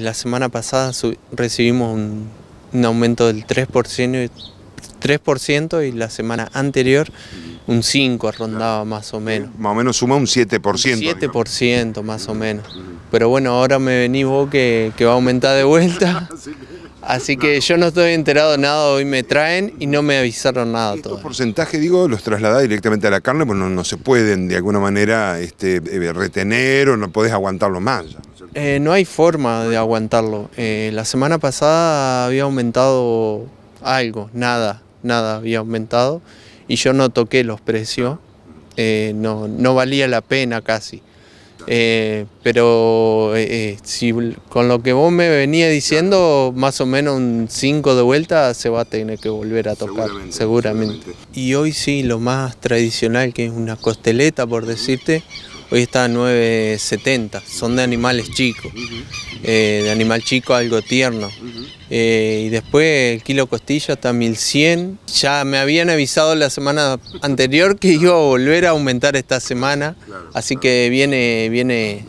La semana pasada recibimos un, aumento del 3%, 3 y la semana anterior un 5 rondaba ah. más o menos. Más o menos suma un 7%. Un 7% más o menos. Pero bueno, ahora me venís vos que, que va a aumentar de vuelta. Así que yo no estoy enterado de nada, hoy me traen y no me avisaron nada todo. porcentaje, digo, los traslada directamente a la carne? Pues no, no se pueden de alguna manera este, eh, retener o no podés aguantarlo más. Eh, no hay forma de aguantarlo. Eh, la semana pasada había aumentado algo, nada, nada había aumentado y yo no toqué los precios. no, no valía la pena casi. Eh, pero eh, eh, si con lo que vos me venía diciendo, más o menos un 5 de vuelta se va a tener que volver a tocar, seguramente, seguramente. Y hoy sí, lo más tradicional que es una costeleta, por decirte, hoy está a 9.70, son de animales chicos, eh, de animal chico algo tierno. Eh, y después el kilo costilla está a 1100. Ya me habían avisado la semana anterior que iba a volver a aumentar esta semana, así que viene, viene,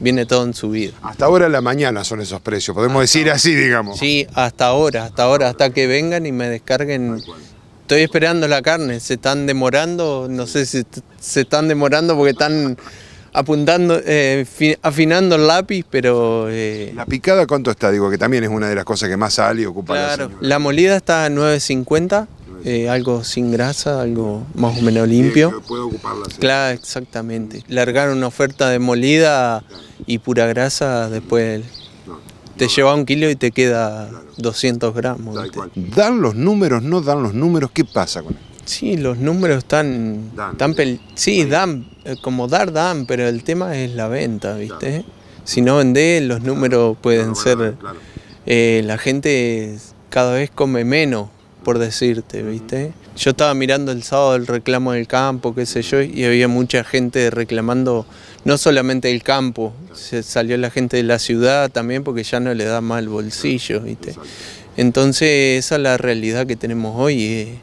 viene todo en subida. Hasta ahora la mañana son esos precios, podemos decir así, digamos. Sí, hasta ahora, hasta ahora, hasta que vengan y me descarguen Estoy esperando la carne, se están demorando, no sé si se están demorando porque están apuntando, eh, afinando el lápiz, pero... Eh, ¿La picada cuánto está? Digo, que también es una de las cosas que más sale y ocupa claro, la, molida está a 9.50, eh, algo sin grasa, algo más o menos limpio. puede ocuparla. Claro, exactamente. Largar una oferta de molida y pura grasa después te lleva un kilo y te queda 200 gramos. ¿Dan los números? ¿No dan los números? ¿Qué pasa con eso? Sí, los números están... Dan. sí, dan, eh, como dar, dan, pero el tema es la venta, ¿viste? Si no vendés, los números pueden ser... Eh, la gente cada vez come menos por decirte, ¿viste? Yo estaba mirando el sábado el reclamo del campo, qué sé yo, y había mucha gente reclamando no solamente el campo, se salió la gente de la ciudad también porque ya no le da mal el bolsillo, ¿viste? Entonces esa es la realidad que tenemos hoy. Eh.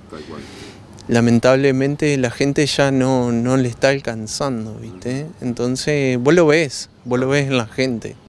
Lamentablemente la gente ya no, no le está alcanzando, ¿viste? Entonces vos lo ves, vos lo ves en la gente.